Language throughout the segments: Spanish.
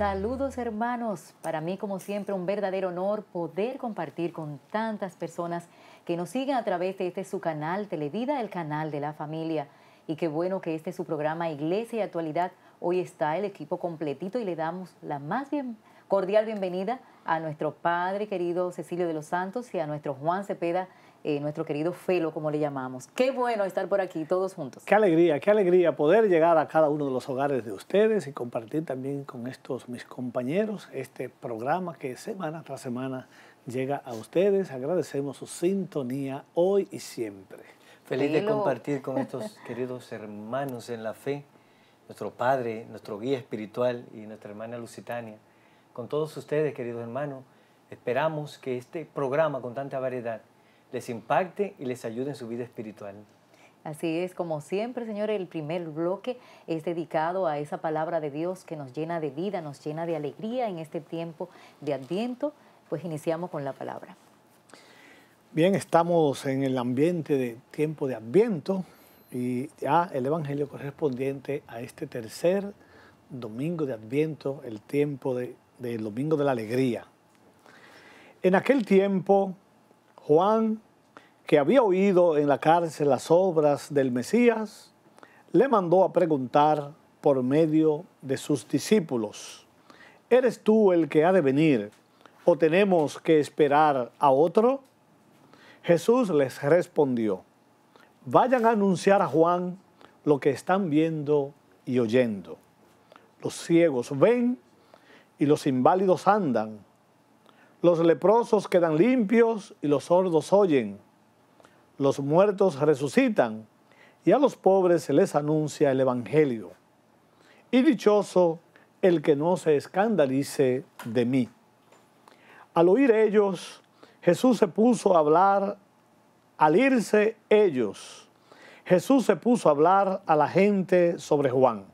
Saludos hermanos, para mí como siempre un verdadero honor poder compartir con tantas personas que nos siguen a través de este su canal Televida, el canal de la familia. Y qué bueno que este es su programa Iglesia y Actualidad. Hoy está el equipo completito y le damos la más bien cordial bienvenida a nuestro padre querido Cecilio de los Santos y a nuestro Juan Cepeda eh, nuestro querido Felo, como le llamamos. Qué bueno estar por aquí todos juntos. Qué alegría, qué alegría poder llegar a cada uno de los hogares de ustedes y compartir también con estos mis compañeros este programa que semana tras semana llega a ustedes. Agradecemos su sintonía hoy y siempre. Feliz de compartir con estos queridos hermanos en la fe, nuestro padre, nuestro guía espiritual y nuestra hermana Lusitania. Con todos ustedes, queridos hermanos, esperamos que este programa con tanta variedad les impacte y les ayude en su vida espiritual. Así es, como siempre, Señor, el primer bloque es dedicado a esa palabra de Dios que nos llena de vida, nos llena de alegría en este tiempo de adviento, pues iniciamos con la palabra. Bien, estamos en el ambiente de tiempo de adviento y ya el Evangelio correspondiente a este tercer domingo de adviento, el tiempo del domingo de la alegría. En aquel tiempo Juan, que había oído en la cárcel las obras del Mesías, le mandó a preguntar por medio de sus discípulos, ¿eres tú el que ha de venir o tenemos que esperar a otro? Jesús les respondió, vayan a anunciar a Juan lo que están viendo y oyendo. Los ciegos ven y los inválidos andan los leprosos quedan limpios y los sordos oyen. Los muertos resucitan y a los pobres se les anuncia el Evangelio. Y dichoso el que no se escandalice de mí. Al oír ellos, Jesús se puso a hablar, al irse ellos, Jesús se puso a hablar a la gente sobre Juan,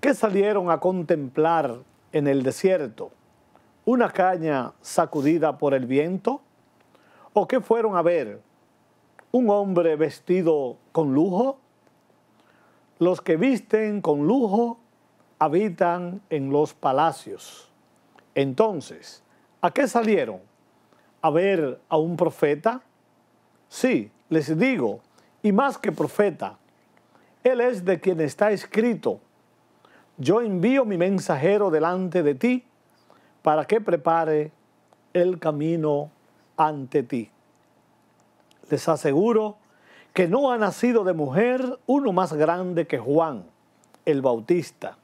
que salieron a contemplar en el desierto una caña sacudida por el viento? ¿O qué fueron a ver? ¿Un hombre vestido con lujo? Los que visten con lujo habitan en los palacios. Entonces, ¿a qué salieron? ¿A ver a un profeta? Sí, les digo, y más que profeta, Él es de quien está escrito, yo envío mi mensajero delante de ti, para que prepare el camino ante ti. Les aseguro que no ha nacido de mujer uno más grande que Juan, el Bautista,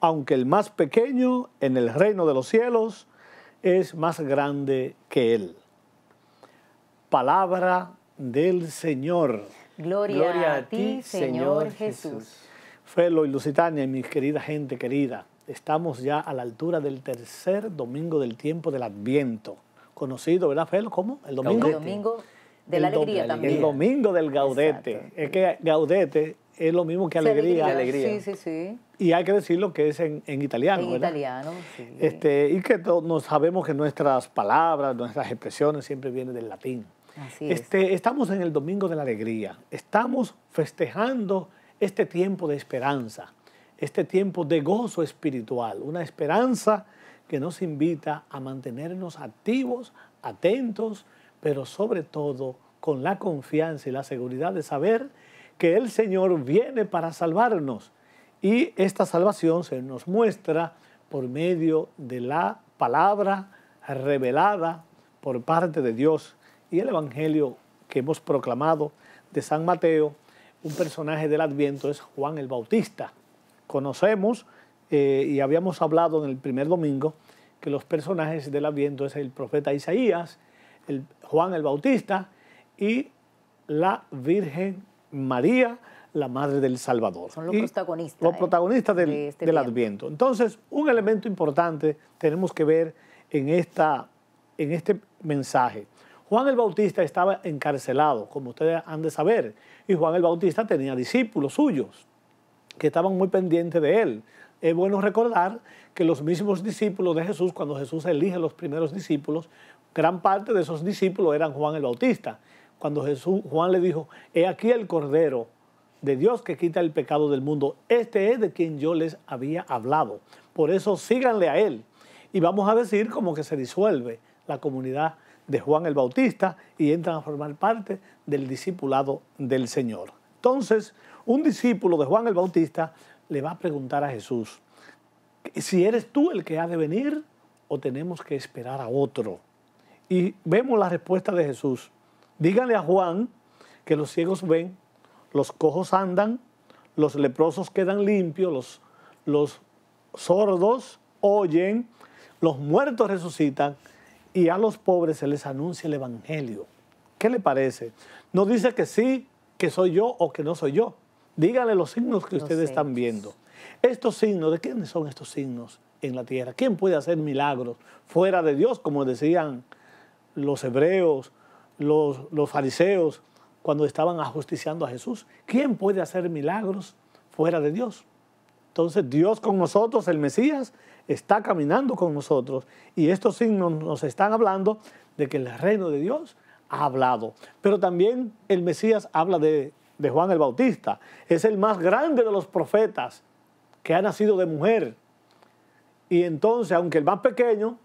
aunque el más pequeño en el reino de los cielos es más grande que él. Palabra del Señor. Gloria, a ti, Señor, Jesús. Jesús. Felo y Lusitania, mi querida gente querida. Estamos ya a la altura del tercer domingo del tiempo del Adviento. Conocido, ¿verdad, Felo? ¿Cómo? ¿El domingo? El domingo de la alegría también. El domingo del gaudete. Es que gaudete es lo mismo que alegría. Sí, sí, sí. Y hay que decirlo que es en, italiano, en italiano, sí. Este, y que nos sabemos que nuestras palabras, nuestras expresiones siempre vienen del latín. Así es. Este, estamos en el Domingo de la Alegría. Estamos festejando este tiempo de esperanza este tiempo de gozo espiritual, una esperanza que nos invita a mantenernos activos, atentos, pero sobre todo con la confianza y la seguridad de saber que el Señor viene para salvarnos. Y esta salvación se nos muestra por medio de la palabra revelada por parte de Dios y el Evangelio que hemos proclamado de San Mateo, un personaje del Adviento es Juan el Bautista, conocemos eh, y habíamos hablado en el primer domingo que los personajes del Adviento es el profeta Isaías, el Juan el Bautista y la Virgen María, la Madre del Salvador. Son los ¿eh? protagonistas. del, este Adviento. Entonces, un elemento importante tenemos que ver en, esta, en este mensaje. Juan el Bautista estaba encarcelado, como ustedes han de saber, y Juan el Bautista tenía discípulos suyos que estaban muy pendientes de él. Es bueno recordar que los mismos discípulos de Jesús, cuando Jesús elige los primeros discípulos, gran parte de esos discípulos eran Juan el Bautista. Cuando Jesús, Juan le dijo, he aquí el Cordero de Dios que quita el pecado del mundo, este es de quien yo les había hablado. Por eso síganle a él. Y vamos a decir como que se disuelve la comunidad de Juan el Bautista y entran a formar parte del discipulado del Señor. Entonces, un discípulo de Juan el Bautista le va a preguntar a Jesús, si eres tú el que ha de venir o tenemos que esperar a otro. Y vemos la respuesta de Jesús. Díganle a Juan que los ciegos ven, los cojos andan, los leprosos quedan limpios, los, los sordos oyen, los muertos resucitan y a los pobres se les anuncia el Evangelio. ¿Qué le parece? No dice que sí, que soy yo o que no soy yo. Dígale los signos que ustedes están viendo. Estos signos, ¿de quiénes son estos signos en la tierra? ¿Quién puede hacer milagros fuera de Dios, como decían los hebreos, los, los fariseos, cuando estaban ajusticiando a Jesús? ¿Quién puede hacer milagros fuera de Dios? Entonces Dios con nosotros, el Mesías, está caminando con nosotros y estos signos nos están hablando de que el reino de Dios ha hablado. Pero también el Mesías habla de de Juan el Bautista. Es el más grande de los profetas que ha nacido de mujer. Y entonces, aunque el más pequeño,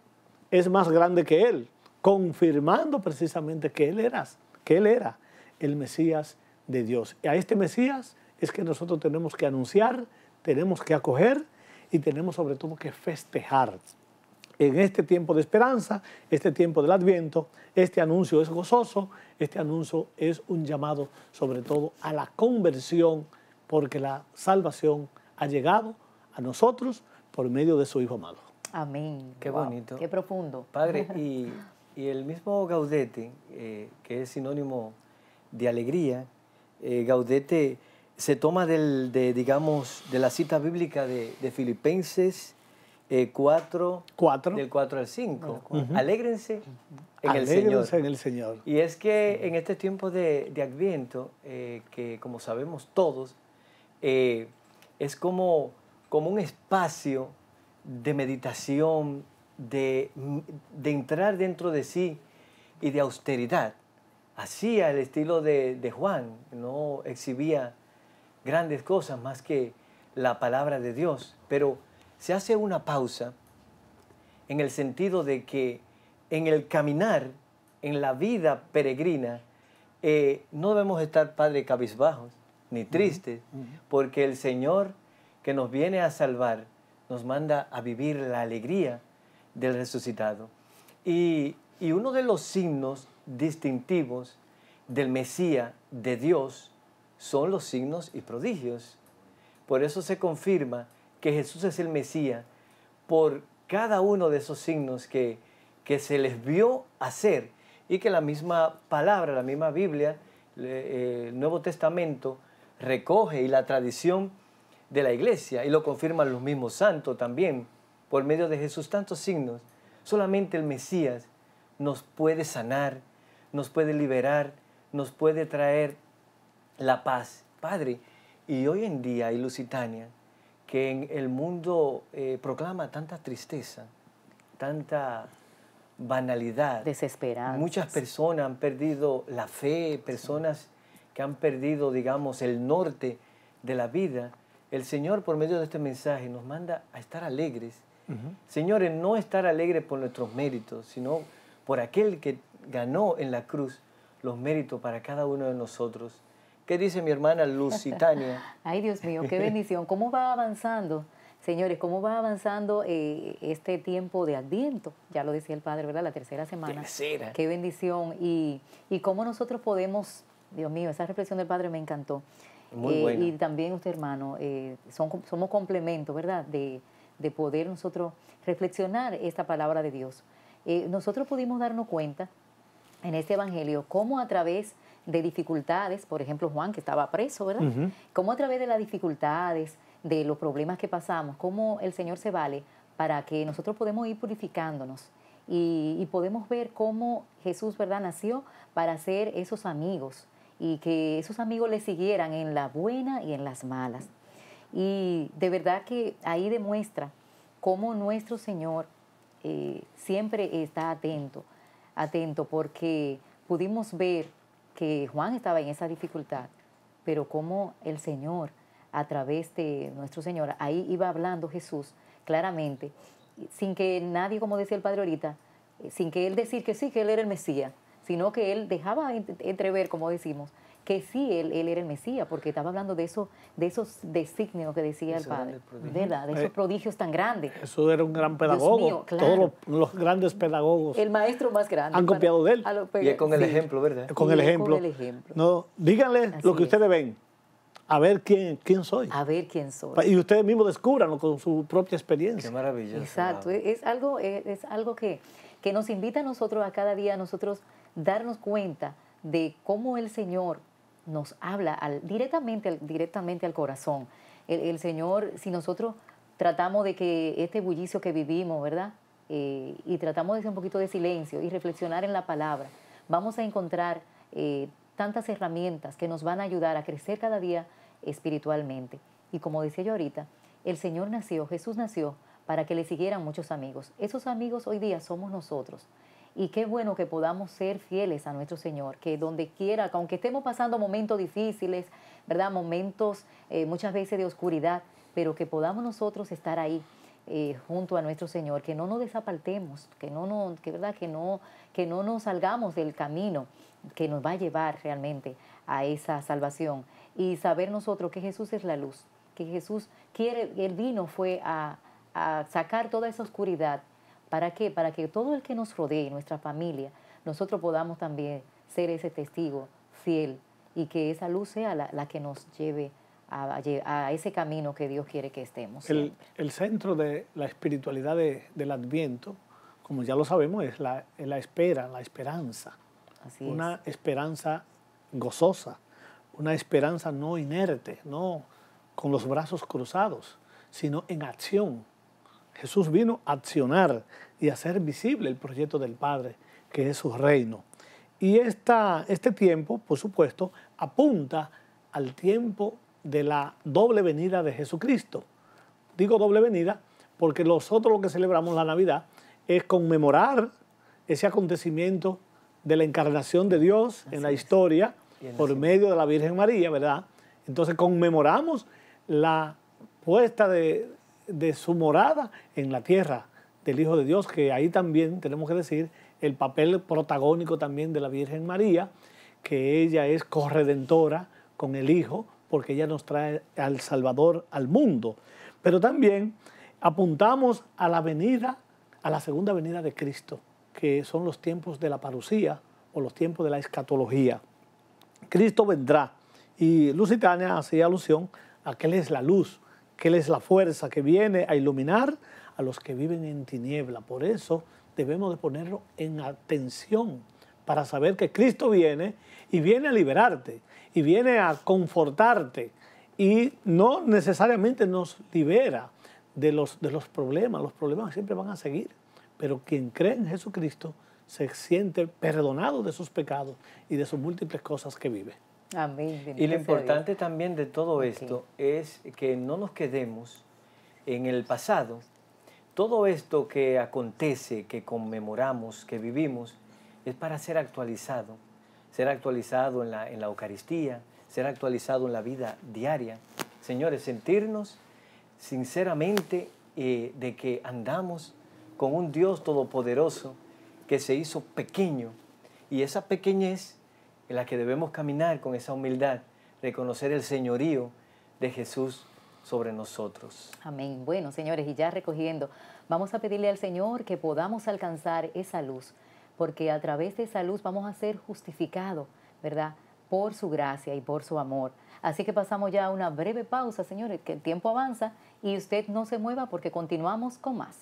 es más grande que él, confirmando precisamente que él era, que él era el Mesías de Dios. Y a este Mesías es que nosotros tenemos que anunciar, tenemos que acoger y tenemos sobre todo que festejar en este tiempo de esperanza, este tiempo del adviento, este anuncio es gozoso, este anuncio es un llamado sobre todo a la conversión, porque la salvación ha llegado a nosotros por medio de su Hijo amado. Amén. Qué bonito. Qué profundo. Padre, y, el mismo Gaudete, eh, que es sinónimo de alegría, eh, Gaudete se toma del, de, digamos, de la cita bíblica de Filipenses 4, eh, 4, del 4 al 5. Alégrense en el Señor. Y es que en este tiempo de, Adviento, eh, que como sabemos todos, eh, es como, como un espacio de meditación, de, entrar dentro de sí y de austeridad. Así al estilo de, de Juan, no exhibía grandes cosas más que la palabra de Dios, pero se hace una pausa en el sentido de que en el caminar, en la vida peregrina, eh, no debemos estar, Padre, cabizbajos ni tristes, porque el Señor que nos viene a salvar nos manda a vivir la alegría del resucitado. Y, y uno de los signos distintivos del Mesías, de Dios, son los signos y prodigios. Por eso se confirma que Jesús es el Mesías por cada uno de esos signos que, se les vio hacer y que la misma palabra, la misma Biblia, eh, el Nuevo Testamento recoge y la tradición de la iglesia y lo confirman los mismos santos también por medio de Jesús tantos signos. Solamente el Mesías nos puede sanar, nos puede liberar, nos puede traer la paz. Padre, y hoy en día, Lusitania que en el mundo eh, proclama tanta tristeza, tanta banalidad. Desesperanza. Muchas personas han perdido la fe, personas que han perdido, digamos, el norte de la vida. El Señor, por medio de este mensaje, nos manda a estar alegres. Señores, no estar alegres por nuestros méritos, sino por aquel que ganó en la cruz los méritos para cada uno de nosotros ¿Qué dice mi hermana Lusitania? Ay, Dios mío, qué bendición. ¿Cómo va avanzando? Señores, ¿cómo va avanzando eh, este tiempo de adviento? Ya lo decía el Padre, ¿verdad? La tercera semana. Tercera. Qué bendición. Y, y cómo nosotros podemos, Dios mío, esa reflexión del Padre me encantó. Muy eh, Y también usted, hermano, eh, son, somos complementos, ¿verdad? De, de, poder nosotros reflexionar esta palabra de Dios. nosotros pudimos darnos cuenta en este Evangelio cómo a través de dificultades, por ejemplo Juan que estaba preso, ¿verdad? Como a través de las dificultades, de los problemas que pasamos, cómo el Señor se vale para que nosotros podemos ir purificándonos y, podemos ver cómo Jesús, ¿verdad?, nació para ser esos amigos y que esos amigos le siguieran en la buena y en las malas. Y de verdad que ahí demuestra cómo nuestro Señor eh, siempre está atento, atento, porque pudimos ver que Juan estaba en esa dificultad, pero como el Señor, a través de nuestro Señor, ahí iba hablando Jesús claramente, sin que nadie, como decía el Padre ahorita, eh, sin que él decir que sí, que él era el Mesías, sino que él dejaba entrever, como decimos, que sí, él, era el Mesías, porque estaba hablando de, eso, de esos designios que decía el Padre, ¿verdad? De eh, esos prodigios tan grandes. Eso era un gran pedagogo. Todos los, grandes pedagogos. El maestro más grande. Han copiado de él. Y con el ejemplo, ¿verdad? Eh, con, el ejemplo. No, díganle lo que ustedes ven. A ver quién, quién soy. A ver quién soy. Y ustedes mismos descubranlo con su propia experiencia. Qué maravilloso. Exacto. Es, algo, es, algo que, que nos invita a nosotros a cada día, a nosotros darnos cuenta de cómo el Señor nos habla directamente, al, corazón. El, Señor, si nosotros tratamos de que este bullicio que vivimos, ¿verdad? Eh, y tratamos de hacer un poquito de silencio y reflexionar en la palabra, vamos a encontrar eh, tantas herramientas que nos van a ayudar a crecer cada día espiritualmente. Y como decía yo ahorita, el Señor nació, Jesús nació para que le siguieran muchos amigos. Esos amigos hoy día somos nosotros. Y qué bueno que podamos ser fieles a nuestro Señor, que donde quiera, aunque estemos pasando momentos difíciles, ¿verdad? Momentos eh, muchas veces de oscuridad, pero que podamos nosotros estar ahí eh, junto a nuestro Señor, que no nos desapartemos, que no, nos, que, ¿verdad? Que, no, que no nos salgamos del camino que nos va a llevar realmente a esa salvación. Y saber nosotros que Jesús es la luz, que Jesús quiere, el vino fue a, a sacar toda esa oscuridad ¿Para qué? Para que todo el que nos rodee, nuestra familia, nosotros podamos también ser ese testigo fiel y que esa luz sea la, que nos lleve a, ese camino que Dios quiere que estemos. El, centro de la espiritualidad del adviento, como ya lo sabemos, es la, espera, la esperanza. una esperanza gozosa, una esperanza no inerte, no con los brazos cruzados, sino en acción, Jesús vino a accionar y a hacer visible el proyecto del Padre, que es su reino. Y este tiempo, por supuesto, apunta al tiempo de la doble venida de Jesucristo. Digo doble venida porque nosotros lo que celebramos la Navidad es conmemorar ese acontecimiento de la encarnación de Dios en la historia por medio de la Virgen María, ¿verdad? Entonces conmemoramos la puesta de, de su morada en la tierra del Hijo de Dios, que ahí también tenemos que decir el papel protagónico también de la Virgen María, que ella es corredentora con el Hijo, porque ella nos trae al Salvador al mundo. Pero también apuntamos a la venida, a la segunda venida de Cristo, que son los tiempos de la parucía o los tiempos de la escatología. Cristo vendrá y Lusitania hacía alusión a que Él es la luz, que Él es la fuerza que viene a iluminar a los que viven en tiniebla. Por eso debemos de ponerlo en atención para saber que Cristo viene y viene a liberarte y viene a confortarte y no necesariamente nos libera de los, de los problemas, los problemas siempre van a seguir, pero quien cree en Jesucristo se siente perdonado de sus pecados y de sus múltiples cosas que vive y lo importante también de todo esto es que no nos quedemos en el pasado. Todo esto que acontece, que conmemoramos, que vivimos, es para ser actualizado. Ser actualizado en la, en la Eucaristía, ser actualizado en la vida diaria. Señores, sentirnos sinceramente eh, de que andamos con un Dios todopoderoso que se hizo pequeño y esa pequeñez en la que debemos caminar con esa humildad, reconocer el señorío de Jesús sobre nosotros. Amén. Bueno, señores, y ya recogiendo, vamos a pedirle al Señor que podamos alcanzar esa luz, porque a través de esa luz vamos a ser justificados, ¿verdad? Por su gracia y por su amor. Así que pasamos ya a una breve pausa, señores, que el tiempo avanza y usted no se mueva porque continuamos con más.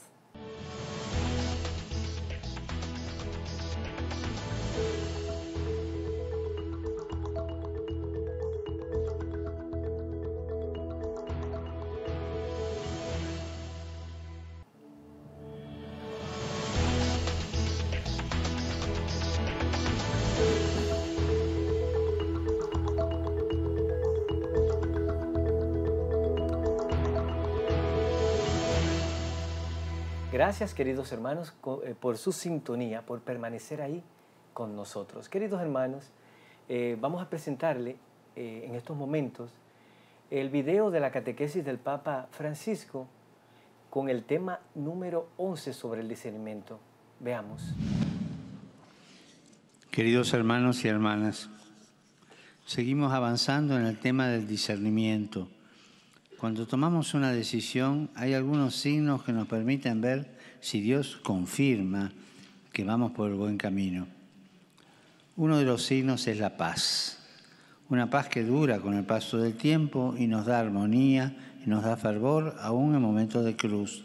Gracias, queridos hermanos, eh, por su sintonía, por permanecer ahí con nosotros. Queridos hermanos, eh, vamos a presentarle eh, en estos momentos el video de la catequesis del Papa Francisco con el tema número 11 sobre el discernimiento. Veamos. Queridos hermanos y hermanas, seguimos avanzando en el tema del discernimiento. Cuando tomamos una decisión hay algunos signos que nos permiten ver si Dios confirma que vamos por el buen camino. Uno de los signos es la paz, una paz que dura con el paso del tiempo y nos da armonía y nos da fervor aún en momentos de cruz.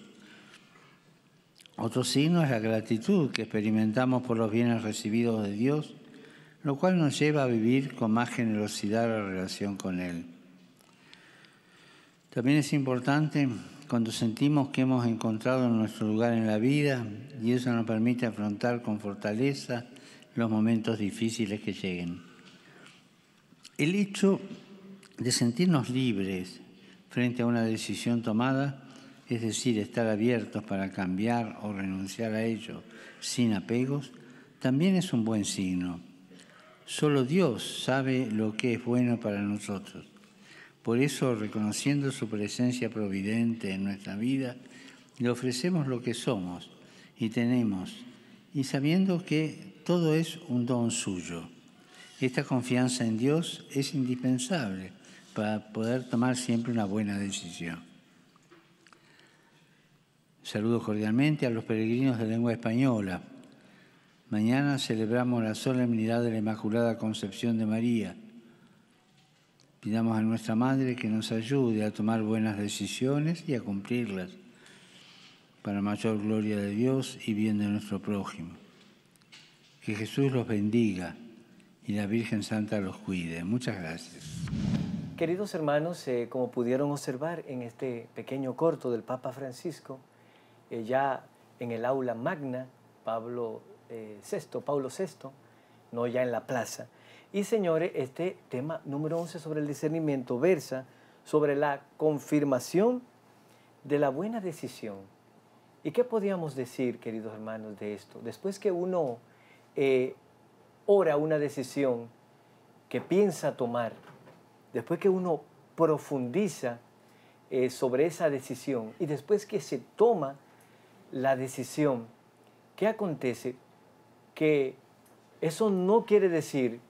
Otro signo es la gratitud que experimentamos por los bienes recibidos de Dios, lo cual nos lleva a vivir con más generosidad la relación con Él. También es importante cuando sentimos que hemos encontrado nuestro lugar en la vida y eso nos permite afrontar con fortaleza los momentos difíciles que lleguen. El hecho de sentirnos libres frente a una decisión tomada, es decir, estar abiertos para cambiar o renunciar a ello sin apegos, también es un buen signo. Solo Dios sabe lo que es bueno para nosotros por eso, reconociendo su presencia providente en nuestra vida, le ofrecemos lo que somos y tenemos, y sabiendo que todo es un don suyo. Esta confianza en Dios es indispensable para poder tomar siempre una buena decisión. Saludo cordialmente a los peregrinos de lengua española. Mañana celebramos la solemnidad de la Inmaculada Concepción de María Pidamos a nuestra Madre que nos ayude a tomar buenas decisiones y a cumplirlas para mayor gloria de Dios y bien de nuestro prójimo. Que Jesús los bendiga y la Virgen Santa los cuide. Muchas gracias. Queridos hermanos, eh, como pudieron observar en este pequeño corto del Papa Francisco, eh, ya en el aula magna, Pablo eh, Pablo VI, no ya en la plaza, y señores, este tema número 11 sobre el discernimiento versa sobre la confirmación de la buena decisión. ¿Y qué podríamos decir, queridos hermanos, de esto? Después que uno eh, ora una decisión que piensa tomar, después que uno profundiza eh, sobre esa decisión y después que se toma la decisión, ¿qué acontece? Que eso no quiere decir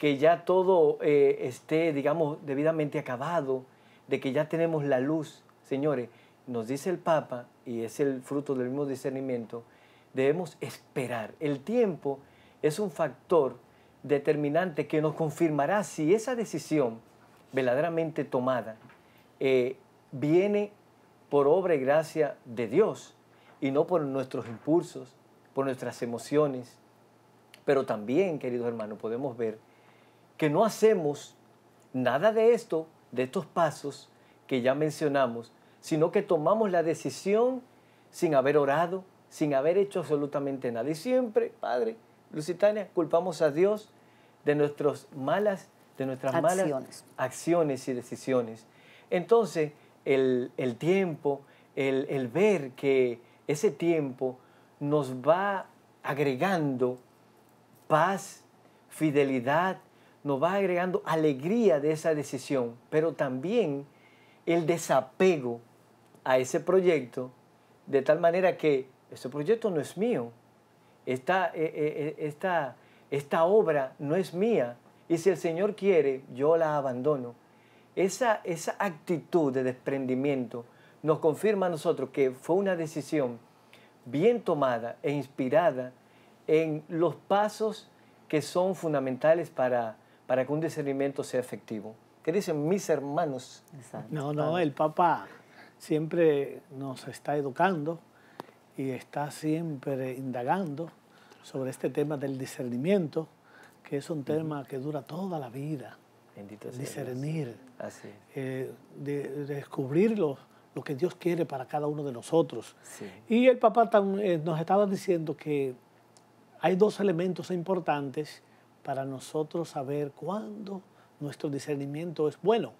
que ya todo eh, esté, digamos, debidamente acabado, de que ya tenemos la luz. Señores, nos dice el Papa, y es el fruto del mismo discernimiento, debemos esperar. El tiempo es un factor determinante que nos confirmará si esa decisión verdaderamente tomada eh, viene por obra y gracia de Dios y no por nuestros impulsos, por nuestras emociones. Pero también, queridos hermanos, podemos ver que no hacemos nada de esto, de estos pasos que ya mencionamos, sino que tomamos la decisión sin haber orado, sin haber hecho absolutamente nada. Y siempre, Padre, Lusitania, culpamos a Dios de, nuestros malas, de nuestras malas acciones y decisiones. Entonces, el, tiempo, el, ver que ese tiempo nos va agregando paz, fidelidad, nos va agregando alegría de esa decisión, pero también el desapego a ese proyecto, de tal manera que ese proyecto no es mío, eh, eh, eh, esta, esta obra no es mía, y si el Señor quiere, yo la abandono. Esa, esa actitud de desprendimiento nos confirma a nosotros que fue una decisión bien tomada e inspirada en los pasos que son fundamentales para para que un discernimiento sea efectivo. ¿Qué dicen mis hermanos? No, no, el Papa siempre nos está educando y está siempre indagando sobre este tema del discernimiento, que es un tema que dura toda la vida. Bendito sea Discernir, Así. Eh, de, descubrir lo, que Dios quiere para cada uno de nosotros. Sí. Y el Papa eh, nos estaba diciendo que hay dos elementos importantes para nosotros saber cuándo nuestro discernimiento es bueno.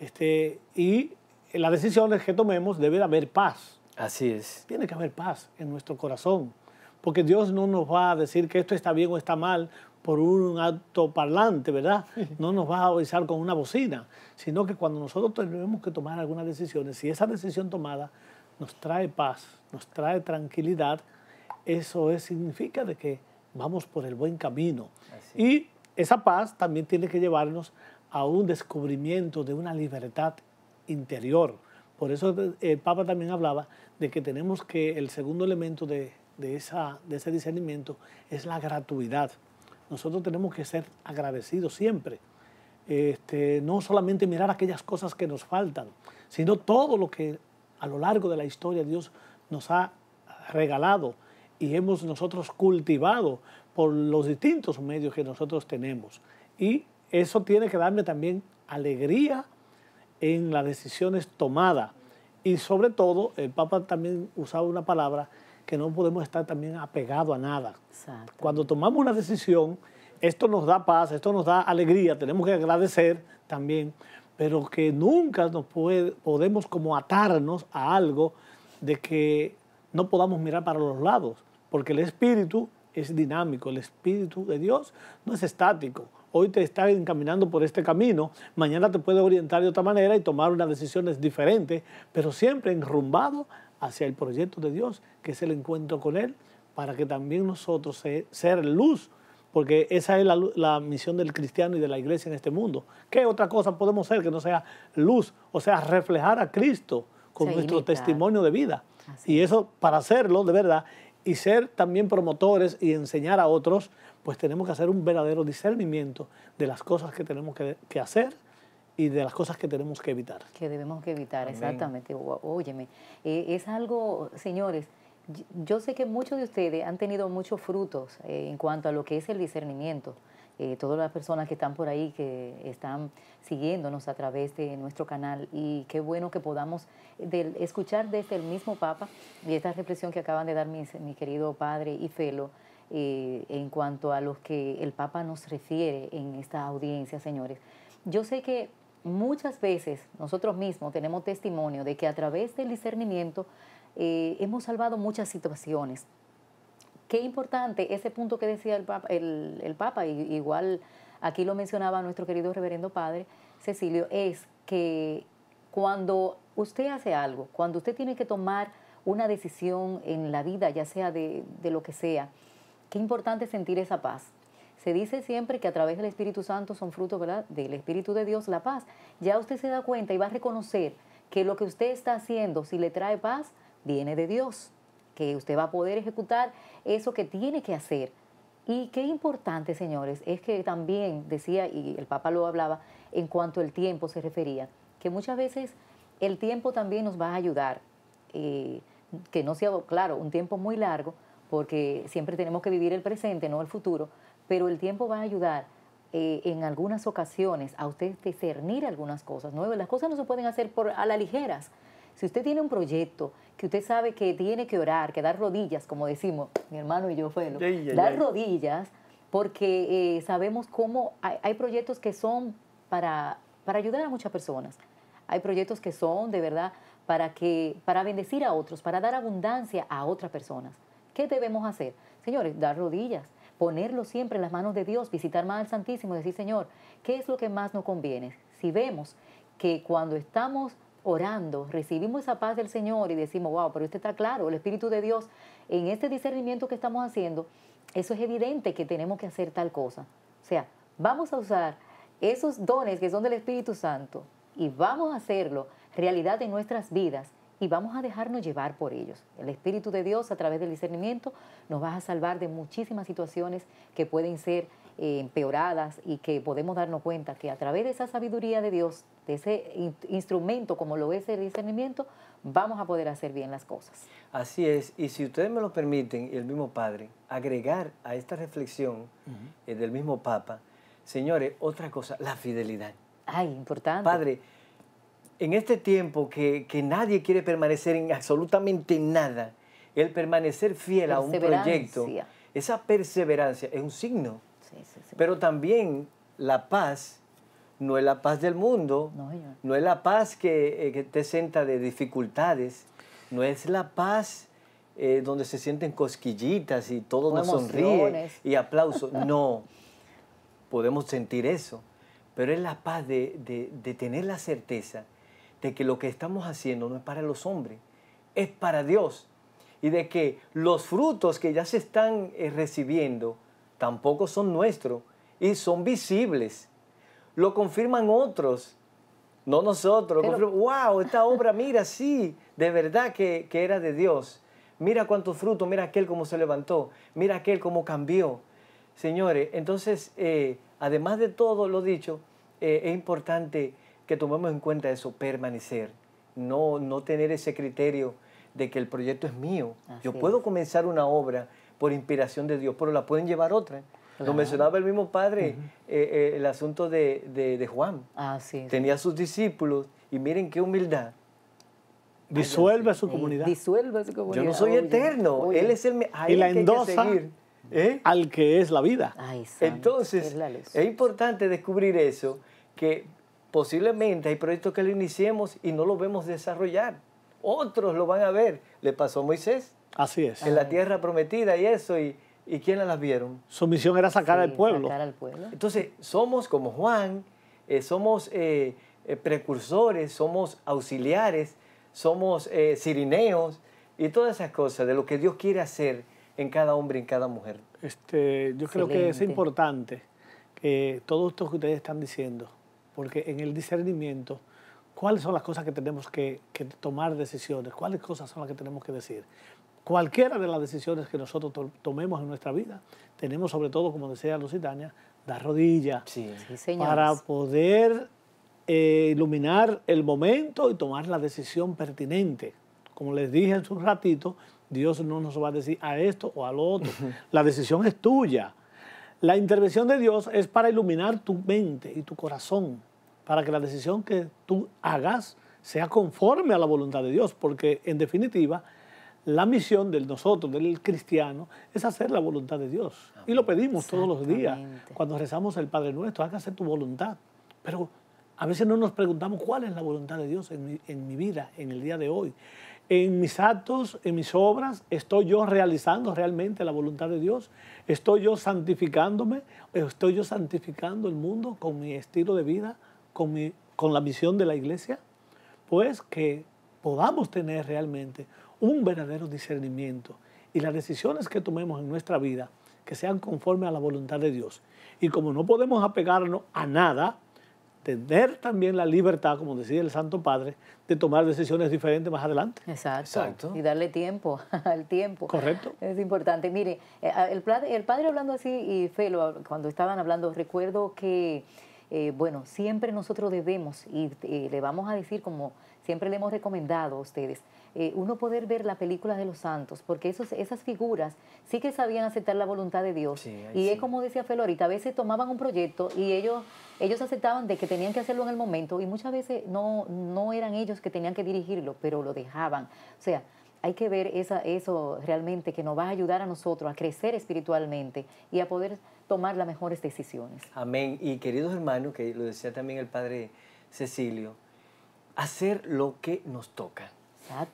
Este, y las decisiones que tomemos debe haber paz. Así es. Tiene que haber paz en nuestro corazón, porque Dios no nos va a decir que esto está bien o está mal por un alto parlante, ¿verdad? No nos va a avisar con una bocina, sino que cuando nosotros tenemos que tomar algunas decisiones, si esa decisión tomada nos trae paz, nos trae tranquilidad, eso es, significa de que vamos por el buen camino. Y esa paz también tiene que llevarnos a un descubrimiento de una libertad interior. Por eso eh, el Papa también hablaba de que tenemos que el segundo elemento de, esa, de ese discernimiento es la gratuidad. Nosotros tenemos que ser agradecidos siempre. Este, no solamente mirar aquellas cosas que nos faltan, sino todo lo que a lo largo de la historia Dios nos ha regalado y hemos nosotros cultivado por los distintos medios que nosotros tenemos. Y eso tiene que darme también alegría en las decisiones tomadas. Y sobre todo, el Papa también usaba una palabra que no podemos estar también apegados a nada. Cuando tomamos una decisión, esto nos da paz, esto nos da alegría, tenemos que agradecer también, pero que nunca nos podemos como atarnos a algo de que no podamos mirar para los lados porque el espíritu es dinámico, el espíritu de Dios no es estático. Hoy te está encaminando por este camino, mañana te puede orientar de otra manera y tomar unas decisiones diferentes, pero siempre enrumbado hacia el proyecto de Dios, que es el encuentro con Él, para que también nosotros se, ser luz, porque esa es la, misión del cristiano y de la iglesia en este mundo. ¿Qué otra cosa podemos ser que no sea luz? O sea, reflejar a Cristo con nuestro testimonio de vida. Y eso, para hacerlo de verdad, y ser también promotores y enseñar a otros, pues tenemos que hacer un verdadero discernimiento de las cosas que tenemos que, hacer y de las cosas que tenemos que evitar. Que debemos que evitar, exactamente. Óyeme, eh, es algo, señores, yo sé que muchos de ustedes han tenido muchos frutos eh, en cuanto a lo que es el discernimiento. Eh, todas las personas que están por ahí, que están siguiéndonos a través de nuestro canal. Y qué bueno que podamos escuchar desde el mismo Papa y esta reflexión que acaban de dar mi querido padre y Felo. Eh, en cuanto a los que el Papa nos refiere en esta audiencia, señores. Yo sé que muchas veces nosotros mismos tenemos testimonio de que a través del discernimiento eh, hemos salvado muchas situaciones, Qué importante ese punto que decía el Papa, el, Papa y, igual aquí lo mencionaba nuestro querido reverendo padre Cecilio, es que cuando usted hace algo, cuando usted tiene que tomar una decisión en la vida, ya sea de, lo que sea, qué importante sentir esa paz. Se dice siempre que a través del Espíritu Santo son frutos ¿verdad? del Espíritu de Dios la paz. Ya usted se da cuenta y va a reconocer que lo que usted está haciendo, si le trae paz, viene de Dios que usted va a poder ejecutar eso que tiene que hacer. Y qué importante, señores, es que también decía, y el Papa lo hablaba, en cuanto al tiempo se refería, que muchas veces el tiempo también nos va a ayudar, eh, que no sea, claro, un tiempo muy largo, porque siempre tenemos que vivir el presente, no el futuro, pero el tiempo va a ayudar eh, en algunas ocasiones a usted discernir algunas cosas, nuevas Las cosas no se pueden hacer por, a la ligeras, si usted tiene un proyecto que usted sabe que tiene que orar, que dar rodillas, como decimos, mi hermano y yo, fue dar rodillas, porque eh, sabemos cómo hay, proyectos que son para, para ayudar a muchas personas. Hay proyectos que son de verdad para, que, para bendecir a otros, para dar abundancia a otras personas. ¿Qué debemos hacer? Señores, dar rodillas, ponerlo siempre en las manos de Dios, visitar más al Santísimo, decir, Señor, ¿qué es lo que más nos conviene? Si vemos que cuando estamos orando, recibimos esa paz del Señor y decimos, wow, pero este está claro, el Espíritu de Dios, en este discernimiento que estamos haciendo, eso es evidente que tenemos que hacer tal cosa. O sea, vamos a usar esos dones que son del Espíritu Santo y vamos a hacerlo realidad en nuestras vidas y vamos a dejarnos llevar por ellos. El Espíritu de Dios a través del discernimiento nos va a salvar de muchísimas situaciones que pueden ser empeoradas y que podemos darnos cuenta que a través de esa sabiduría de Dios, de ese instrumento como lo es el discernimiento, vamos a poder hacer bien las cosas. Así es, y si ustedes me lo permiten, el mismo Padre, agregar a esta reflexión eh, del mismo Papa, señores, otra cosa, la fidelidad. Ay, importante. Padre, en este tiempo que, que nadie quiere permanecer en absolutamente nada, el permanecer fiel a un proyecto, esa perseverancia es un signo pero también la paz no es la paz del mundo, no, es la paz eh, que, te senta de dificultades, no es la paz eh, donde se sienten cosquillitas y todo nos sonríe y aplauso. No, podemos sentir eso, pero es la paz de, tener la certeza de que lo que estamos haciendo no es para los hombres, es para Dios y de que los frutos que ya se están eh, recibiendo tampoco son nuestros y son visibles. Lo confirman otros, no nosotros. Wow, esta obra, mira, sí, de verdad que, era de Dios. Mira cuántos fruto, mira aquel cómo se levantó, mira aquel cómo cambió. Señores, entonces, eh, además de todo lo dicho, eh, es importante que tomemos en cuenta eso, permanecer, no, no tener ese criterio de que el proyecto es mío. Yo puedo comenzar una obra, por inspiración de Dios, pero la pueden llevar otra. Lo mencionaba el mismo padre, eh, eh, el asunto de, Juan. Ah, Tenía sus discípulos y miren qué humildad. Eh, disuelve su comunidad. Disuelve su comunidad. Yo no soy eterno. Él es el. Y la endosa al que es la vida. Entonces, es, importante descubrir eso, que posiblemente hay proyectos que lo iniciemos y no lo vemos desarrollar. Otros lo van a ver. Le pasó a Moisés. Así es. En la tierra prometida y eso, y, y ¿quiénes las vieron? Su misión era sacar, al, pueblo. sacar al pueblo. Entonces, somos como Juan, eh, somos eh, eh, precursores, somos auxiliares, somos sirineos y todas esas cosas de lo que Dios quiere hacer en cada hombre, y en cada mujer. Este, yo creo que es importante que todo esto que ustedes están diciendo, porque en el discernimiento, ¿cuáles son las cosas que tenemos que, que tomar decisiones? ¿Cuáles cosas son las que tenemos que decir? cualquiera de las decisiones que nosotros tomemos en nuestra vida, tenemos sobre todo, como decía Lusitania, dar rodillas para poder eh, iluminar el momento y tomar la decisión pertinente. Como les dije en un ratito, Dios no nos va a decir a esto o al otro. la decisión es tuya. La intervención de Dios es para iluminar tu mente y tu corazón, para que la decisión que tú hagas sea conforme a la voluntad de Dios, porque en definitiva la misión de nosotros, del cristiano, es hacer la voluntad de Dios. Y lo pedimos todos los días. Cuando rezamos el Padre Nuestro, hágase tu voluntad. Pero a veces no nos preguntamos cuál es la voluntad de Dios en mi, vida, en el día de hoy. En mis actos, en mis obras, ¿estoy yo realizando realmente la voluntad de Dios? ¿Estoy yo santificándome? ¿Estoy yo santificando el mundo con mi estilo de vida, con, mi, con la misión de la iglesia? Pues que podamos tener realmente un verdadero discernimiento y las decisiones que tomemos en nuestra vida que sean conforme a la voluntad de Dios. Y como no podemos apegarnos a nada, tener también la libertad, como decía el Santo Padre, de tomar decisiones diferentes más adelante. Exacto. Exacto. Y darle tiempo al tiempo. Correcto. Es importante. Mire, eh, ah, el, el Padre hablando así y Felo, cuando estaban hablando, recuerdo que, eh, bueno, siempre nosotros debemos, y eh, le vamos a decir como siempre le hemos recomendado a ustedes, eh, uno poder ver la película de los santos, porque esos, esas figuras sí que sabían aceptar la voluntad de Dios. y es como decía Felorita, a veces tomaban un proyecto y ellos, ellos aceptaban de que tenían que hacerlo en el momento y muchas veces no, no eran ellos que tenían que dirigirlo, pero lo dejaban. O sea, hay que ver esa, eso realmente que nos va a ayudar a nosotros a crecer espiritualmente y a poder tomar las mejores decisiones. Amén. Y queridos hermanos, que lo decía también el padre Cecilio, hacer lo que nos toca.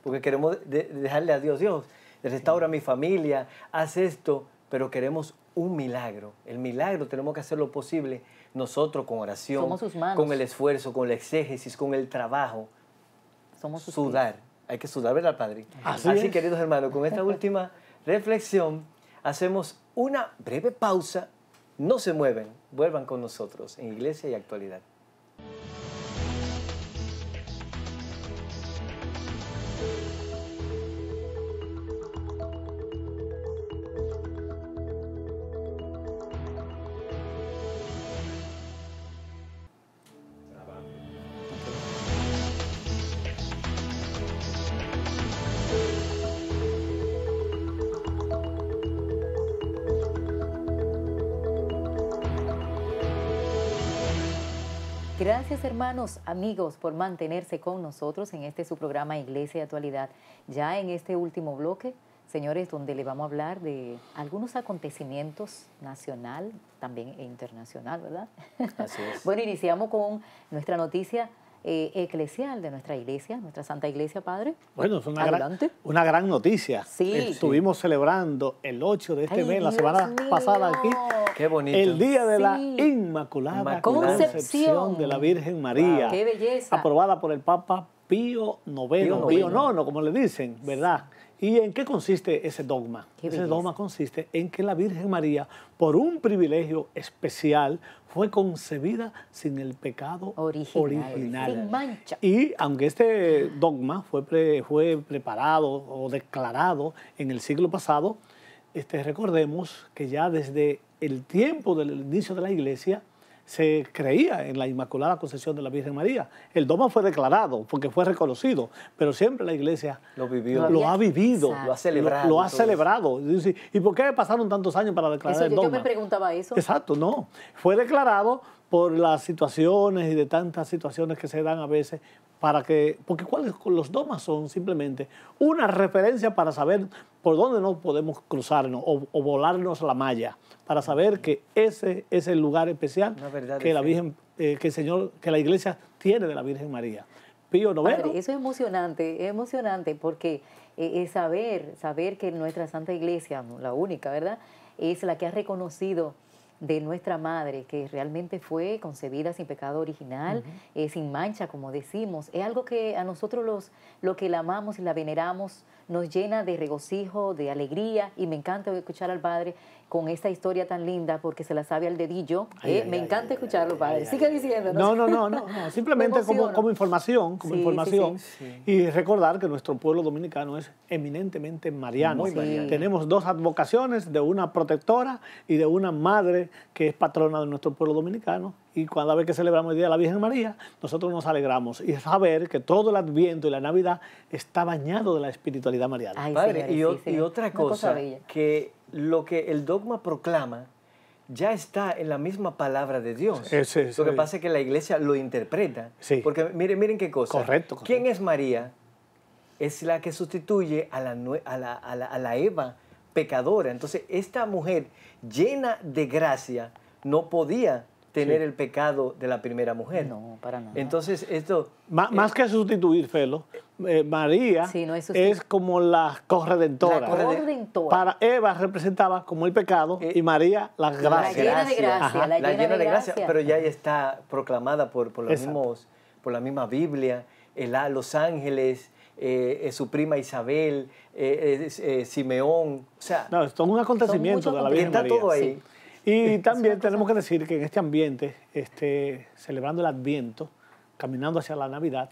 Porque queremos dejarle a Dios, Dios, restaura mi familia, haz esto, pero queremos un milagro. El milagro tenemos que hacer lo posible nosotros con oración, con el esfuerzo, con la exégesis, con el trabajo. Somos Sudar. Hay que sudar, ¿verdad, Padre? Así, Así queridos hermanos, con esta última reflexión hacemos una breve pausa. No se mueven, vuelvan con nosotros en Iglesia y Actualidad. amigos, por mantenerse con nosotros en este su programa Iglesia y Actualidad. Ya en este último bloque, señores, donde le vamos a hablar de algunos acontecimientos nacional, también e internacional, ¿verdad? Así es. bueno, iniciamos con nuestra noticia eh, eclesial de nuestra iglesia, nuestra Santa Iglesia, Padre. Bueno, es una, gran, una gran, noticia. Estuvimos celebrando el 8 de este mes, la semana pasada aquí. El Día de la Inmaculada, Concepción. de la Virgen María. Aprobada por el Papa Pío IX, Pío, Pío como le dicen, ¿verdad? ¿Y en qué consiste ese dogma? ese dogma consiste en que la Virgen María, por un privilegio especial, fue concebida sin el pecado original. Sin mancha. Y aunque este dogma fue, fue preparado o declarado en el siglo pasado, este, recordemos que ya desde el tiempo del inicio de la iglesia, se creía en la Inmaculada Concepción de la Virgen María. El dogma fue declarado porque fue reconocido, pero siempre la iglesia lo, ha vivido, lo ha celebrado. Lo, ha celebrado. ¿Y por qué pasaron tantos años para declarar el dogma? Yo me preguntaba eso. Exacto, no. Fue declarado por las situaciones y de tantas situaciones que se dan a veces, para que, porque cuáles los domas son simplemente una referencia para saber por dónde no podemos cruzarnos o, volarnos la malla, para saber que ese es el lugar especial que la Virgen, eh, que el Señor, que la Iglesia tiene de la Virgen María. Pío eso es emocionante, es emocionante porque eh, es saber, saber que nuestra Santa Iglesia, la única, ¿verdad? Es la que ha reconocido de nuestra madre, que realmente fue concebida sin pecado original, eh, sin mancha, como decimos, es algo que a nosotros los lo que la amamos y la veneramos nos llena de regocijo, de alegría, y me encanta escuchar al Padre con esta historia tan linda porque se la sabe al dedillo. ¿eh? me encanta escucharlo, padre. Sigue diciendo. No, no, no, no, simplemente como, información, como información. Y recordar que nuestro pueblo dominicano es eminentemente mariano. Tenemos dos advocaciones, de una protectora y de una madre que es patrona de nuestro pueblo dominicano y cada vez que celebramos el Día de la Virgen María, nosotros nos alegramos y saber que todo el Adviento y la Navidad está bañado de la espiritualidad mariana. Padre, y, otra cosa, cosa que lo que el dogma proclama ya está en la misma palabra de Dios. Lo que pasa es que la iglesia lo interpreta. Porque miren, miren qué cosa. ¿Quién es María? Es la que sustituye a la Eva pecadora. Entonces, esta mujer llena de gracia no podía tener el pecado de la primera mujer. No, para nada. Entonces, esto... más que sustituir, Felo, eh, María es como la corredentora. corredentora. Para Eva representaba como el pecado eh, y María las gracias. La llena de gracia. La llena, de, gracia. Pero ya está proclamada por, por, mismos, por la misma Biblia, el, los ángeles, eh, su prima Isabel, Simeón. O sea, no, es todo un acontecimiento de la Virgen y también tenemos que decir que en este ambiente, este, celebrando el Adviento, caminando hacia la Navidad,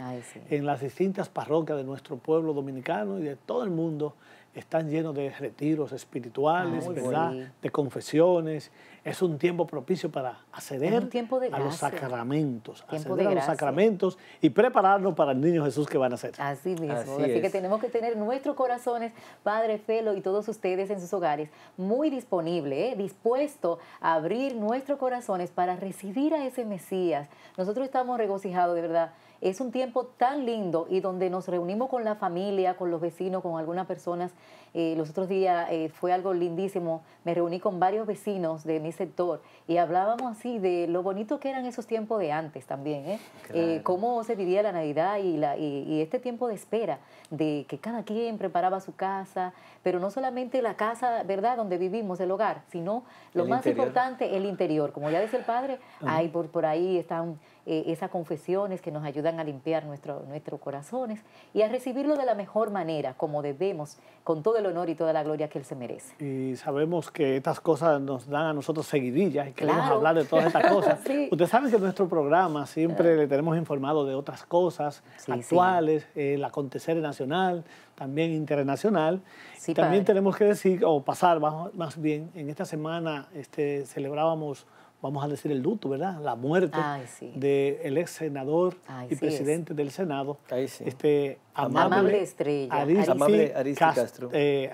en las distintas parroquias de nuestro pueblo dominicano y de todo el mundo están llenos de retiros espirituales, ¿verdad? de confesiones es un tiempo propicio para acceder a los sacramentos, a los sacramentos y prepararnos para el niño Jesús que van a ser. Así mismo, así, que tenemos que tener nuestros corazones, Padre Felo y todos ustedes en sus hogares, muy disponible, dispuestos eh, dispuesto a abrir nuestros corazones para recibir a ese Mesías. Nosotros estamos regocijados, de verdad es un tiempo tan lindo y donde nos reunimos con la familia, con los vecinos, con algunas personas. Eh, los otros días eh, fue algo lindísimo. Me reuní con varios vecinos de mi sector y hablábamos así de lo bonito que eran esos tiempos de antes también. ¿eh? eh cómo se vivía la Navidad y, la, este tiempo de espera, de que cada quien preparaba su casa, pero no solamente la casa, ¿verdad?, donde vivimos, el hogar, sino lo más importante, el interior. Como ya dice el padre, ahí por, por ahí están eh, esas confesiones que nos ayudan a limpiar nuestro, nuestros corazones y a recibirlo de la mejor manera, como debemos, con todo el honor y toda la gloria que Él se merece. Y sabemos que estas cosas nos dan a nosotros seguidillas y queremos hablar de todas estas cosas. Ustedes Usted sabe que en nuestro programa siempre le tenemos informado de otras cosas actuales, el acontecer nacional, también internacional. también tenemos que decir, o pasar más, bien, en esta semana este, celebrábamos vamos a decir el luto, ¿verdad? La muerte del ex senador y presidente del Senado, este amable, estrella, Aristi, amable Castro, eh,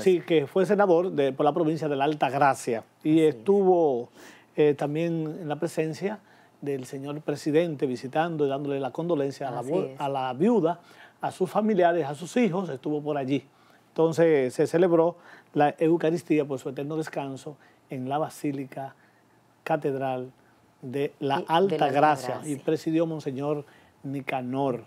sí, que fue senador por la provincia de la Alta Gracia y estuvo eh, también en la presencia del señor presidente visitando y dándole la condolencia a la viuda, a sus familiares, a sus hijos, estuvo por allí. Entonces se celebró la Eucaristía por su eterno descanso en la Basílica Catedral de la Alta Gracia, y presidió Monseñor eh, Nicanor.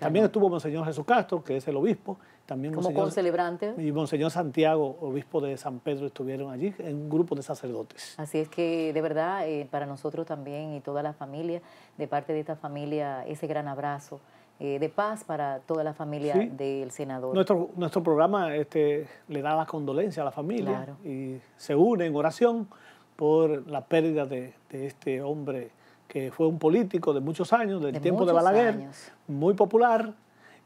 También estuvo Monseñor Jesús Castro, que es el obispo. También Como concelebrante. Y Monseñor Santiago, obispo de San Pedro, estuvieron allí en un grupo de sacerdotes. Así es que, de verdad, eh, para nosotros también y toda la familia, de parte de esta familia, ese gran abrazo eh, de paz para toda la familia del senador. Nuestro, nuestro programa este, le da la condolencia a la familia y se une en oración por la pérdida de, este hombre que fue un político de muchos años, del tiempo de Balaguer, muy popular,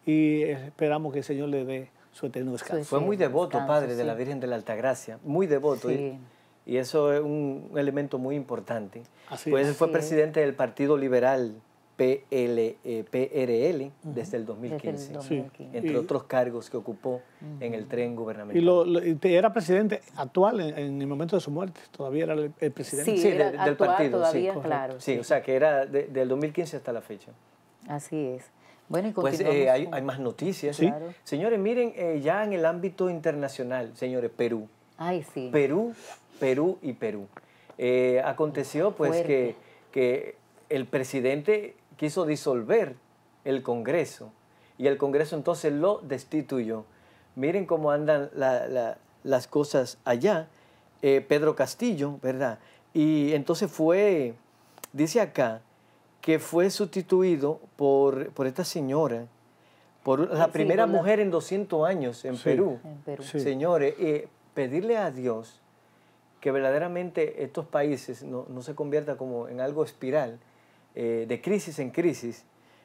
y esperamos que el Señor le dé su eterno descanso. Fue muy devoto, padre, de la Virgen de la Altagracia, muy devoto. Y, eso es un elemento muy importante. Así pues fue presidente del Partido Liberal PLPRL eh, PRL desde el 2015, entre otros cargos que ocupó en el tren gubernamental. Y, lo, era presidente actual en, el momento de su muerte, todavía era el, presidente. Sí, sí era del partido. Todavía, sí, claro. Sí, o sea que era del 2015 hasta la fecha. Así es. Bueno, y pues eh, hay, más noticias. Señores, miren, eh, ya en el ámbito internacional, señores, Perú. Ay, Perú, Perú y Perú. aconteció pues que, que el presidente quiso disolver el Congreso y el Congreso entonces lo destituyó. Miren cómo andan las cosas allá. Eh, Pedro Castillo, ¿verdad? Y entonces fue, dice acá, que fue sustituido por, esta señora, por la primera mujer en 200 años en Perú. Señores, eh, pedirle a Dios que verdaderamente estos países no, no se conviertan como en algo espiral, eh, de crisis en crisis,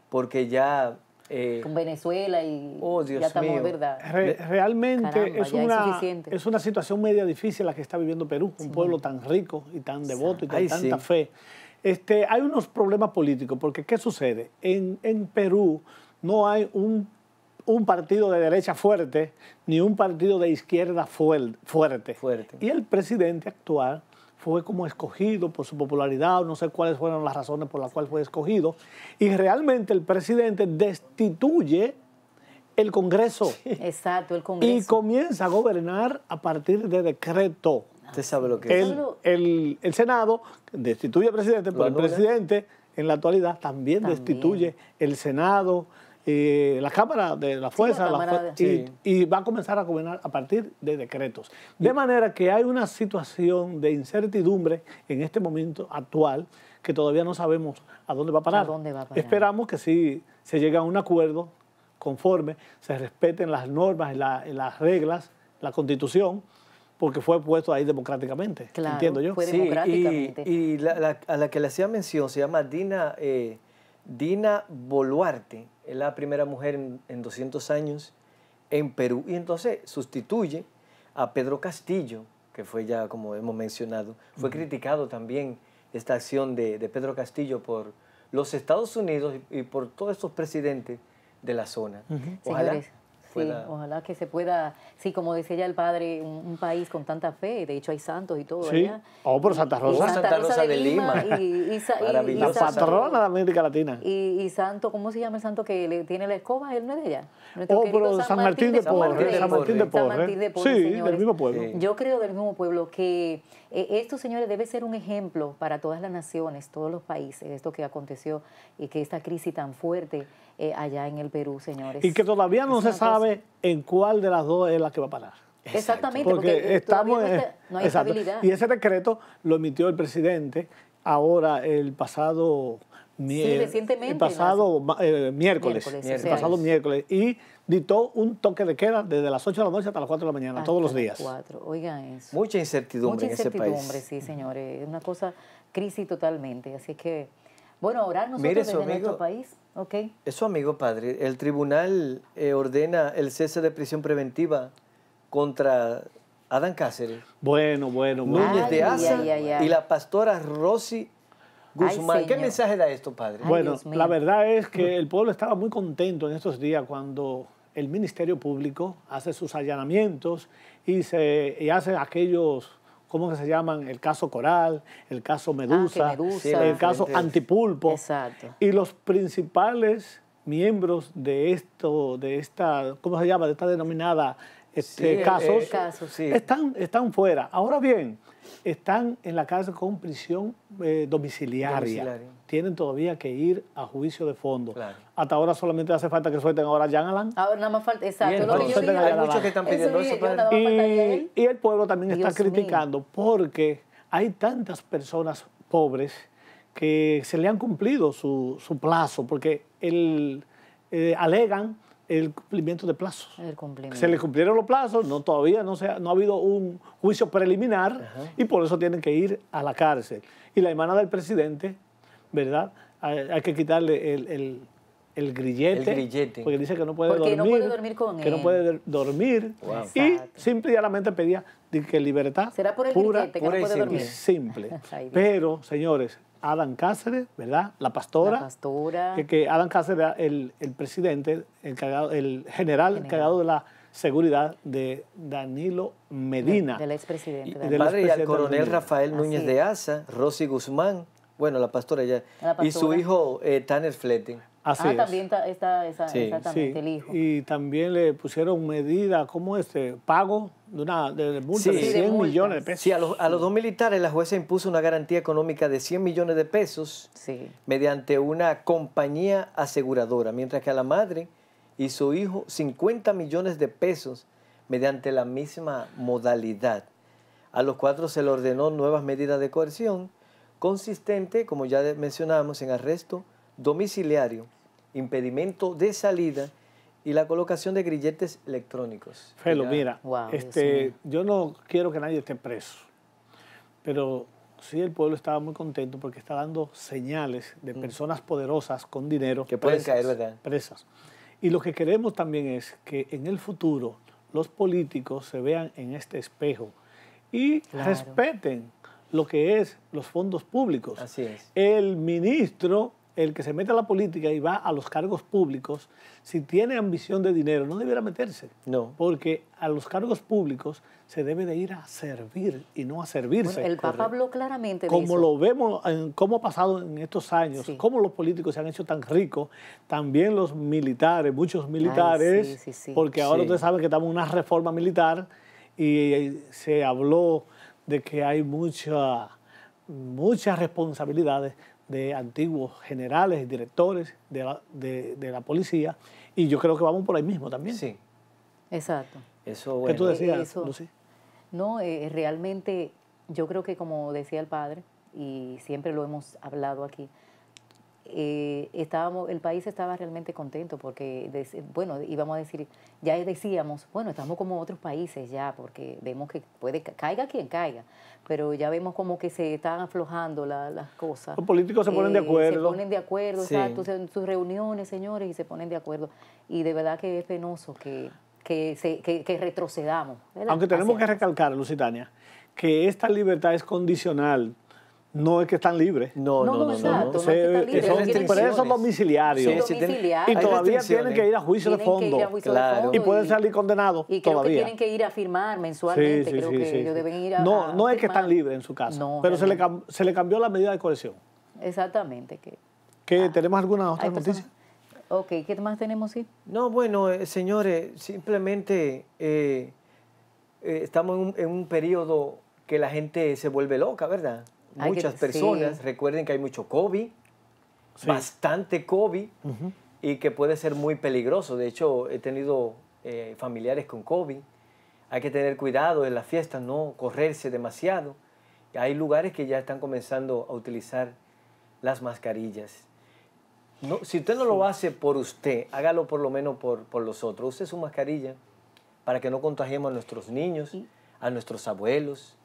porque ya... Eh, con Venezuela y oh, Dios ya estamos, ¿verdad? realmente es, una, una situación media difícil la que está viviendo Perú, un pueblo tan rico y tan devoto y con tanta fe. Este, hay unos problemas políticos, porque ¿qué sucede? En, Perú no hay un partido de derecha fuerte ni un partido de izquierda fuerte. fuerte. Y el presidente actual fue como escogido por su popularidad, no sé cuáles fueron las razones por las cuales fue escogido, y realmente el presidente destituye el Congreso. Exacto, el Congreso. Y comienza a gobernar a partir de decreto. Usted sabe lo que es. El, Senado destituye al presidente, pero el presidente en la actualidad también, también. destituye el Senado, la Cámara de la Fuerza y, va a comenzar a gobernar a partir de decretos. De manera que hay una situación de incertidumbre en este momento actual que todavía no sabemos a dónde va a parar. Esperamos que si se llega a un acuerdo conforme, se respeten las normas, las reglas, la constitución, porque fue puesto ahí democráticamente, entiendo yo. y, a la que le hacía mención se llama Dina, eh, Dina Boluarte es la primera mujer en, 200 años en Perú. Y entonces sustituye a Pedro Castillo, que fue ya, como hemos mencionado, fue criticado también esta acción de, Pedro Castillo por los Estados Unidos y, por todos estos presidentes de la zona. Ojalá Sí, ojalá que se pueda, sí, como decía ya el padre, un, país con tanta fe, de hecho hay santos y todo, sí. Oh, por Santa Rosa. Santa, Rosa, de, Lima. Y, y, y, la patrona de América Latina. Y, santo, ¿cómo se llama el santo que le tiene la escoba? Él no es de allá. oh, pero San, Martín, de Porres. San Martín de Porres. Sí, del mismo pueblo. Yo creo del mismo pueblo que eh, esto, señores, debe ser un ejemplo para todas las naciones, todos los países, esto que aconteció y que esta crisis tan fuerte eh, allá en el Perú, señores. Y que todavía no se sabe en cuál de las dos es la que va a parar. Exactamente, porque, eh, estamos no hay exacto. estabilidad. Y ese decreto lo emitió el presidente ahora el pasado Sí, recientemente, el pasado eh, miércoles, el pasado miércoles, y dictó un toque de queda desde las 8 de la noche hasta las 4 de la mañana, todos los días. 4, oigan eso. Mucha incertidumbre, en ese país. sí, señores. Es Una cosa, crisis totalmente. Así que bueno, orar nosotros Mire, desde amigo, nuestro país. Okay. Eso, amigo padre, el tribunal eh, ordena el cese de prisión preventiva contra Adán Cáceres. Bueno, bueno, bueno. Núñez de Asa y la pastora Rosy Guzmán. ¿Qué mensaje da esto, padre? bueno, la verdad es que el pueblo estaba muy contento en estos días cuando el Ministerio Público hace sus allanamientos y, se, y hace aquellos ¿cómo se llaman? El caso Coral, el caso ah, Medusa, el caso Antipulpo. Exacto. Y los principales miembros de esto, de esta, ¿cómo se llama? De esta denominada este, eh, casos, eh, están, están fuera. Ahora bien, están en la cárcel con prisión eh, domiciliaria. Tienen todavía que ir a juicio de fondo. Hasta ahora solamente hace falta que suelten ahora a Jan Alan. Ahora nada más falta, exacto. hay muchos que están pidiendo eso. y, el pueblo también está criticando porque hay tantas personas pobres que se le han cumplido su, plazo, porque el, eh, alegan el cumplimiento de plazos. Se le cumplieron los plazos, no, todavía no, se ha, no ha habido un juicio preliminar y por eso tienen que ir a la cárcel. Y la hermana del presidente, ¿verdad? Hay, que quitarle el, el, grillete, el, grillete, porque dice que no puede porque dormir. no puede dormir con él. Que no puede dormir. Y simplemente y pedía que libertad ¿Será por el pura, grillete que no puede dormir? y simple. Pero, señores, Adam Cáceres, ¿verdad? La pastora. La pastora. Que, que Adam Cáceres era el, presidente, el, el general, encargado de la seguridad de Danilo Medina. del expresidente. Del padre y al coronel Rafael Núñez de Asa, Rosy Guzmán, bueno, la pastora ya, y su hijo eh, Tanner Fletting. ah, también está, exactamente sí. el hijo. Y también le pusieron medida, ¿cómo este? Pago de una multa de 100 millones de pesos. Sí, a los, dos militares la jueza impuso una garantía económica de 100 millones de pesos mediante una compañía aseguradora, mientras que a la madre y su hijo 50 millones de pesos mediante la misma modalidad. A los cuatro se le ordenó nuevas medidas de coerción consistente, como ya mencionábamos, en arresto domiciliario, impedimento de salida y la colocación de grilletes electrónicos. Felo, mira, este, yo no quiero que nadie esté preso, pero sí el pueblo estaba muy contento porque está dando señales de mm. personas poderosas con dinero que pueden caer, ¿verdad? Presas. Y lo que queremos también es que en el futuro los políticos se vean en este espejo y respeten lo que es los fondos públicos. Así es. El ministro el que se mete a la política y va a los cargos públicos, si tiene ambición de dinero, no debiera meterse. No. Porque a los cargos públicos se debe de ir a servir y no a servirse. el Papa habló claramente de Como lo vemos, cómo ha pasado en estos años, cómo los políticos se han hecho tan ricos, también los militares, muchos militares, sí, sí, porque ahora ustedes saben que estamos en una reforma militar y se habló de que hay mucha muchas responsabilidades de antiguos generales, directores de la, de, la policía, y yo creo que vamos por ahí mismo también. Sí. Exacto. Eso, bueno. ¿Qué tú decías, eh, No, eh, realmente yo creo que como decía el padre, y siempre lo hemos hablado aquí, eh, estábamos, el país estaba realmente contento porque, bueno, íbamos a decir, ya decíamos, bueno, estamos como otros países ya, porque vemos que puede, caiga quien caiga, pero ya vemos como que se están aflojando las cosas. Los políticos se ponen de eh, acuerdo. Se ponen de acuerdo, exacto, en sus reuniones, señores, y se ponen de acuerdo. Y de verdad que es penoso que, que, se, que, retrocedamos. Aunque tenemos que recalcar, Lusitania, que esta libertad es condicional no es que están libres. No, no, no. no, no. son presos domiciliarios. y todavía tienen que ir a juicio de fondo. y, pueden salir condenados y creo todavía. Que tienen que ir a firmar mensualmente. creo que ellos deben ir a, no, no es que están libres en su casa. pero se le, cambió la medida de coerción. Exactamente. Que, ah, ¿Tenemos alguna otra noticia? Ok, ¿qué más tenemos? Sí? No, bueno, eh, señores, simplemente eh, eh, estamos en un, en un periodo que la gente se vuelve loca, ¿verdad? muchas personas. Recuerden que hay mucho COVID, bastante COVID, y que puede ser muy peligroso. De hecho, he tenido eh, familiares con COVID. Hay que tener cuidado en las fiestas, no correrse demasiado. Hay lugares que ya están comenzando a utilizar las mascarillas. si usted no lo hace por usted, hágalo por lo menos por, por los otros. Use su mascarilla para que no contagiemos a nuestros niños, a nuestros abuelos,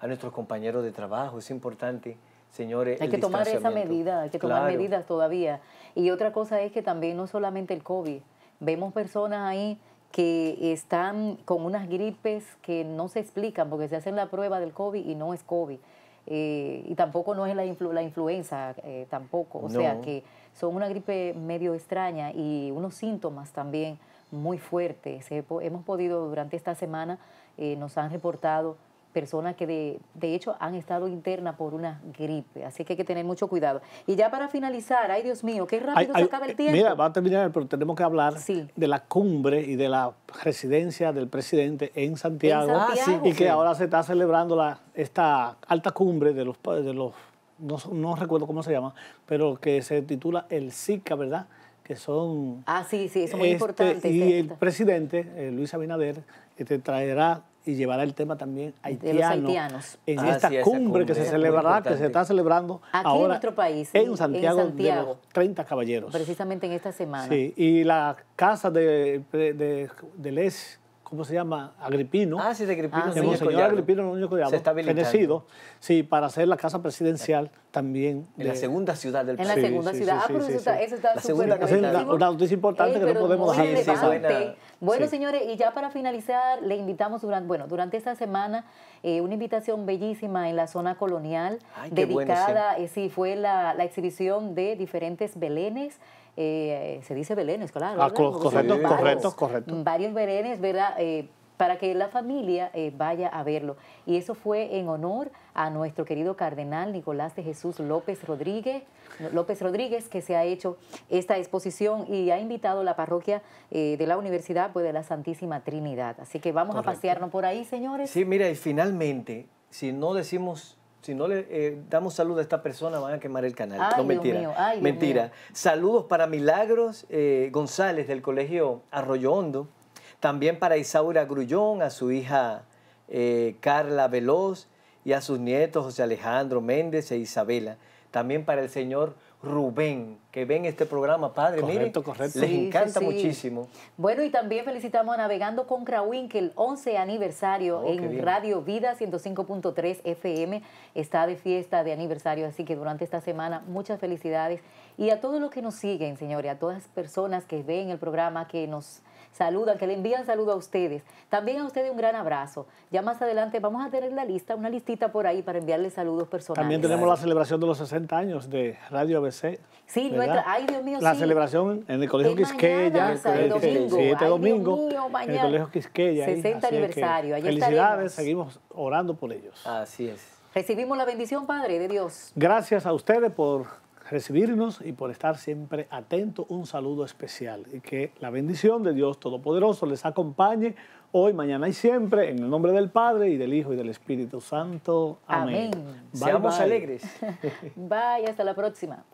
a nuestros compañeros de trabajo. Es importante, señores. Hay que tomar esa medida, hay que tomar medidas todavía. Y otra cosa es que también no solamente el COVID, vemos personas ahí que están con unas gripes que no se explican porque se hacen la prueba del COVID y no es COVID. Eh, y tampoco no es la, la influenza, eh, tampoco. O sea que son una gripe medio extraña y unos síntomas también muy fuertes. Hemos podido durante esta semana, eh, nos han reportado personas que de, hecho han estado internas por una gripe. Así que hay que tener mucho cuidado. Y ya para finalizar, ay Dios mío, qué rápido se acaba el eh, tiempo. Mira, va a terminar, pero tenemos que hablar de la cumbre y de la residencia del presidente en Santiago. Ah, y que ahora se está celebrando la, esta alta cumbre de los... De los no, recuerdo cómo se llama, pero que se titula el SICA, ¿verdad? que son... Ah, sí, sí, es muy este, importante. Y el presidente, eh, Luis Abinader, te este, traerá y llevará el tema también a los haitianos. en ah, esta cumbre, que se celebrará, que se está celebrando aquí en nuestro país, en Santiago, de los 30 caballeros. Precisamente en esta semana. y la casa de, de, ¿cómo se llama? Agripino. Ah, sí, de Agripino. Ah, señor Agripino Núñez Collado. Se está Fenecido, sí, para hacer la casa presidencial también. De... la segunda ciudad del país. En la segunda ciudad. ah, pero eso está, eso la segunda Una noticia importante eh, que no podemos dejar de decir. Bueno, señores, y ya para finalizar, le invitamos durante, bueno, durante esta semana eh, una invitación bellísima en la zona colonial, dedicada, eh, sí, fue la, la exhibición de diferentes belenes eh, se dice belenes, claro. Ah, correcto, correcto, Varios belenes, ¿verdad? Eh, para que la familia eh, vaya a verlo. Y eso fue en honor a nuestro querido cardenal Nicolás de Jesús López Rodríguez, López Rodríguez, que se ha hecho esta exposición y ha invitado a la parroquia de la Universidad pues, de la Santísima Trinidad. Así que vamos a pasearnos por ahí, señores. Sí, mira, y finalmente, si no decimos si no le eh, damos salud a esta persona, van a quemar el canal. no, mentira. mentira. Saludos para Milagros eh, González del Colegio Arroyo Hondo. También para Isaura Grullón, a su hija eh, Carla Veloz y a sus nietos José Alejandro Méndez e Isabela. También para el señor Rubén, que ven este programa, padre. les encanta muchísimo. Bueno, y también felicitamos a Navegando con Crawin, que el 11 aniversario oh, en Radio Vida 105.3 FM está de fiesta de aniversario, así que durante esta semana muchas felicidades. Y a todos los que nos siguen, señores, a todas las personas que ven el programa, que nos saludan, que le envían saludos a ustedes. También a ustedes un gran abrazo. Ya más adelante vamos a tener la lista, una listita por ahí para enviarles saludos personales. También tenemos la celebración de los 60 años de Radio ABC. Sí, nuestra, ay Dios mío, La celebración en el Colegio Quisqueya. domingo. este domingo. en el Colegio Quisqueya. 60 este aniversario. felicidades, seguimos orando por ellos. Así es. Recibimos la bendición, Padre, de Dios. Gracias a ustedes por recibirnos y por estar siempre atento. Un saludo especial y que la bendición de Dios Todopoderoso les acompañe hoy, mañana y siempre en el nombre del Padre y del Hijo y del Espíritu Santo. Amén. Seamos alegres. bye, hasta la próxima.